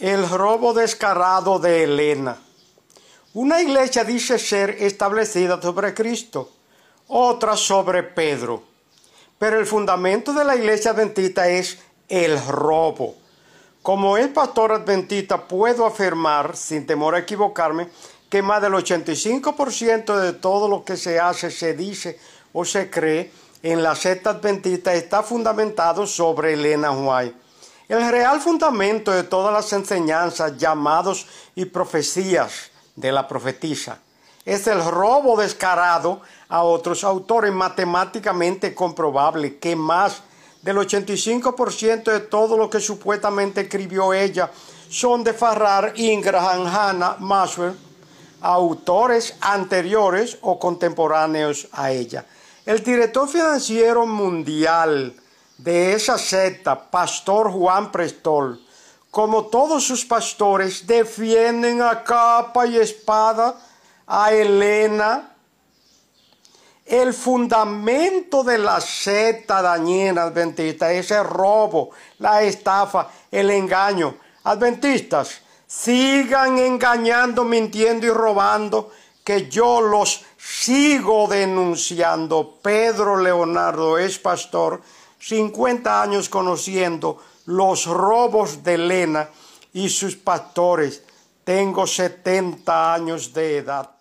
El robo descarado de Elena. Una iglesia dice ser establecida sobre Cristo, otra sobre Pedro. Pero el fundamento de la iglesia adventista es el robo. Como es pastor adventista, puedo afirmar, sin temor a equivocarme, que más del 85% de todo lo que se hace, se dice o se cree en la secta adventista está fundamentado sobre Elena White. El real fundamento de todas las enseñanzas, llamados y profecías de la profetisa es el robo descarado a otros autores matemáticamente comprobable que más del 85% de todo lo que supuestamente escribió ella son de Farrar, Ingraham, Hannah, Maxwell, autores anteriores o contemporáneos a ella. El director financiero mundial de esa secta, Pastor Juan Prestol, como todos sus pastores, defienden a capa y espada a Elena. El fundamento de la secta dañina adventista es el robo, la estafa, el engaño. Adventistas, sigan engañando, mintiendo y robando, que yo los sigo denunciando. Pedro Leonardo es pastor 50 años conociendo los robos de Elena y sus pastores. Tengo 70 años de edad.